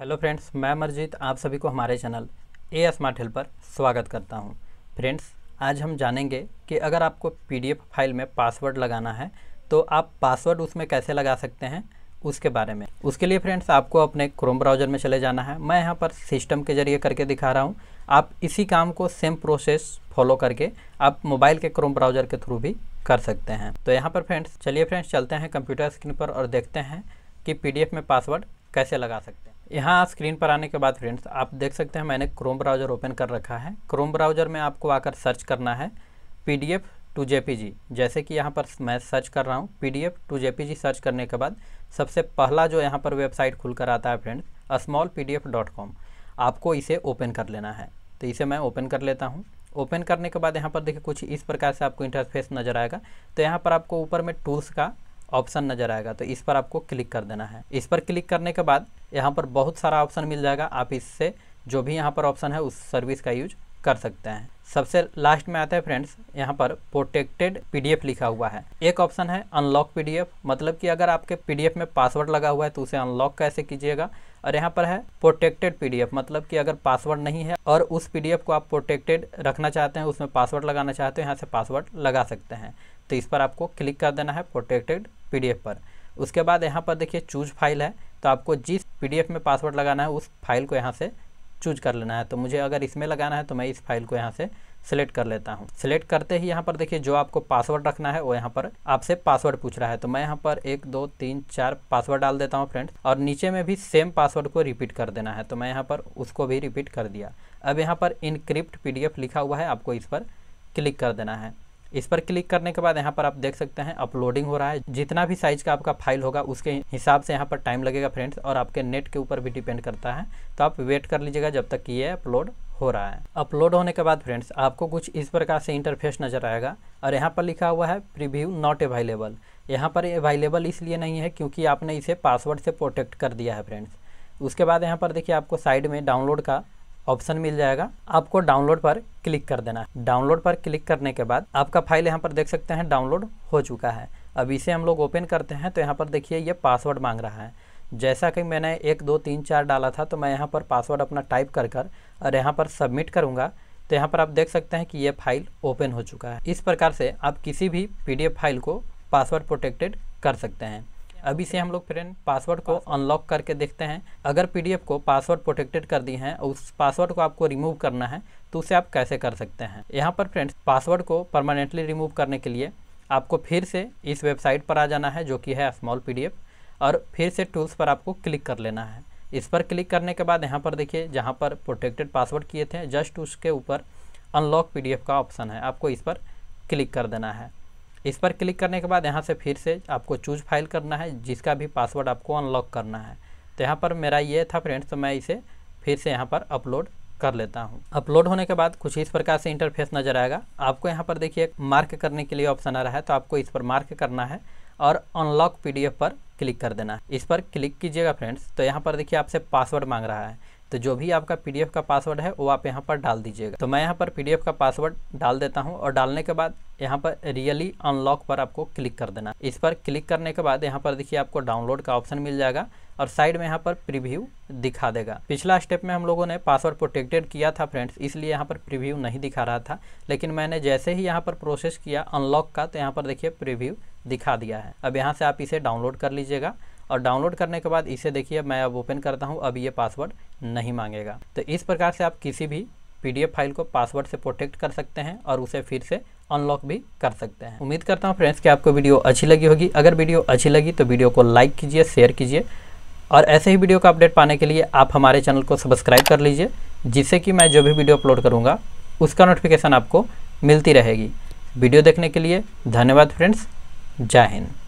hello friends मैं अमरजीत आप सभी को हमारे चैनल ए स्मार्ट हिल पर स्वागत करता हूं फ्रेंड्स आज हम जानेंगे कि अगर आपको पीडीएफ फाइल में पासवर्ड लगाना है तो आप पासवर्ड उसमें कैसे लगा सकते हैं उसके बारे में उसके लिए फ्रेंड्स आपको अपने क्रोम ब्राउज़र में चले जाना है मैं यहाँ पर सिस्टम के जरिए करके दिखा रहा हूँ आप इसी काम को सेम प्रोसेस फॉलो करके आप मोबाइल के क्रोम ब्राउज़र के थ्रू भी कर सकते हैं तो यहाँ पर फ्रेंड्स चलिए फ्रेंड्स चलते हैं कंप्यूटर स्क्रीन पर और देखते हैं कि पीडीएफ में पासवर्ड कैसे लगा सकते हैं यहाँ स्क्रीन पर आने के बाद फ्रेंड्स आप देख सकते हैं मैंने क्रोम ब्राउज़र ओपन कर रखा है क्रोम ब्राउज़र में आपको आकर सर्च करना है P D F to J P G जैसे कि यहाँ पर मैं सर्च कर रहा हूँ P D F to J P G search करने के बाद सबसे पहला जो यहाँ पर वेबसाइट खुल कर आता है friends small P D F dot com आपको इसे ओपन कर लेना है तो इसे मैं ओपन कर लेता हूँ ओपन करने के बाद यहाँ पर देखिए कुछ इस प्रकार से आपको इंटरफेस नज़र आएगा तो यहाँ पर आपको ऊपर में टूल्स का ऑप्शन नज़र आएगा तो इस पर आपको क्लिक कर देना है इस पर क्लिक करने के बाद यहाँ पर बहुत सारा ऑप्शन मिल जाएगा आप इससे जो भी यहाँ पर ऑप्शन है उस सर्विस का यूज कर सकते हैं सबसे लास्ट में आता है फ्रेंड्स यहाँ पर प्रोटेक्टेड पीडीएफ लिखा हुआ है एक ऑप्शन है अनलॉक पीडीएफ मतलब कि अगर आपके पीडीएफ में पासवर्ड लगा हुआ है तो उसे अनलॉक कैसे कीजिएगा और यहाँ पर है प्रोटेक्टेड पीडीएफ मतलब कि अगर पासवर्ड नहीं है और उस पीडीएफ को आप प्रोटेक्टेड रखना चाहते हैं उसमें पासवर्ड लगाना चाहते हैं यहाँ से पासवर्ड लगा सकते हैं तो इस पर आपको क्लिक कर देना है प्रोटेक्टेड पीडीएफ पर उसके बाद यहाँ पर देखिए चूज फाइल है तो आपको जिस पी में पासवर्ड लगाना है उस फाइल को यहाँ से चूज कर लेना है तो मुझे अगर इसमें लगाना है तो मैं इस फाइल को यहाँ से सिलेक्ट कर लेता हूँ सिलेक्ट करते ही यहाँ पर देखिए जो आपको पासवर्ड रखना है वो यहाँ पर आपसे पासवर्ड पूछ रहा है तो मैं यहाँ पर एक दो तीन चार पासवर्ड डाल देता हूँ फ्रेंड्स और नीचे में भी सेम पासवर्ड को रिपीट कर देना है तो मैं यहाँ पर उसको भी रिपीट कर दिया अब यहाँ पर इनक्रिप्ट पी लिखा हुआ है आपको इस पर क्लिक कर देना है इस पर क्लिक करने के बाद यहाँ पर आप देख सकते हैं अपलोडिंग हो रहा है जितना भी साइज का आपका फाइल होगा उसके हिसाब से यहाँ पर टाइम लगेगा फ्रेंड्स और आपके नेट के ऊपर भी डिपेंड करता है तो आप वेट कर लीजिएगा जब तक ये अपलोड हो रहा है अपलोड होने के बाद फ्रेंड्स आपको कुछ इस प्रकार से इंटरफेस नज़र आएगा और यहाँ पर लिखा हुआ है प्रीव्यू नॉट अवेलेबल यहाँ पर अवेलेबल इसलिए नहीं है क्योंकि आपने इसे पासवर्ड से प्रोटेक्ट कर दिया है फ्रेंड्स उसके बाद यहाँ पर देखिए आपको साइड में डाउनलोड का ऑप्शन मिल जाएगा आपको डाउनलोड पर क्लिक कर देना है डाउनलोड पर क्लिक करने के बाद आपका फाइल यहाँ पर देख सकते हैं डाउनलोड हो चुका है अब इसे हम लोग ओपन करते हैं तो यहाँ पर देखिए ये पासवर्ड मांग रहा है जैसा कि मैंने एक दो तीन चार डाला था तो मैं यहाँ पर पासवर्ड अपना टाइप कर कर और यहाँ पर सबमिट करूँगा तो यहाँ पर आप देख सकते हैं कि ये फाइल ओपन हो चुका है इस प्रकार से आप किसी भी पी फाइल को पासवर्ड प्रोटेक्टेड कर सकते हैं अभी से हम लोग फ्रेंड पासवर्ड को अनलॉक करके देखते हैं अगर पी को पासवर्ड प्रोटेक्टेड कर दिए हैं उस पासवर्ड को आपको रिमूव करना है तो उसे आप कैसे कर सकते हैं यहाँ पर फ्रेंड्स पासवर्ड को परमानेंटली रिमूव करने के लिए आपको फिर से इस वेबसाइट पर आ जाना है जो कि है स्मॉल पी और फिर से टूल्स पर आपको क्लिक कर लेना है इस पर क्लिक करने के बाद यहाँ पर देखिए जहाँ पर प्रोटेक्टेड पासवर्ड किए थे जस्ट उसके ऊपर अनलॉक पीडीएफ का ऑप्शन है आपको इस पर क्लिक कर देना है इस पर क्लिक करने के बाद यहाँ से फिर से आपको चूज फाइल करना है जिसका भी पासवर्ड आपको अनलॉक करना है तो यहाँ पर मेरा ये था फ्रेंड्स तो मैं इसे फिर से यहाँ पर अपलोड कर लेता हूँ अपलोड होने के बाद कुछ इस प्रकार से इंटरफेस नज़र आएगा आपको यहाँ पर देखिए मार्क करने के लिए ऑप्शन आ रहा है तो आपको इस पर मार्क करना है और अनलॉक पीडीएफ पर क्लिक कर देना है इस पर क्लिक कीजिएगा फ्रेंड्स तो यहाँ पर देखिए आपसे पासवर्ड मांग रहा है तो जो भी आपका पी का पासवर्ड है वो आप यहाँ पर डाल दीजिएगा तो मैं यहाँ पर पी का पासवर्ड डाल देता हूँ और डालने के बाद यहाँ पर रियली अनलॉक पर आपको क्लिक कर देना इस पर क्लिक करने के बाद यहाँ पर देखिए आपको डाउनलोड का ऑप्शन मिल जाएगा और साइड में यहाँ पर प्रीव्यू दिखा देगा पिछला स्टेप में हम लोगों ने पासवर्ड प्रोटेक्टेड किया था फ्रेंड्स इसलिए यहाँ पर प्रीव्यू नहीं दिखा रहा था लेकिन मैंने जैसे ही यहाँ पर प्रोसेस किया अनलॉक का तो यहाँ पर देखिए प्रीव्यू दिखा दिया है अब यहाँ से आप इसे डाउनलोड कर लीजिएगा और डाउनलोड करने के बाद इसे देखिए मैं अब ओपन करता हूँ अब ये पासवर्ड नहीं मांगेगा तो इस प्रकार से आप किसी भी पीडीएफ फाइल को पासवर्ड से प्रोटेक्ट कर सकते हैं और उसे फिर से अनलॉक भी कर सकते हैं उम्मीद करता हूँ फ्रेंड्स कि आपको वीडियो अच्छी लगी होगी अगर वीडियो अच्छी लगी तो वीडियो को लाइक कीजिए शेयर कीजिए और ऐसे ही वीडियो का अपडेट पाने के लिए आप हमारे चैनल को सब्सक्राइब कर लीजिए जिससे कि मैं जो भी वीडियो अपलोड करूँगा उसका नोटिफिकेशन आपको मिलती रहेगी वीडियो देखने के लिए धन्यवाद फ्रेंड्स जय हिंद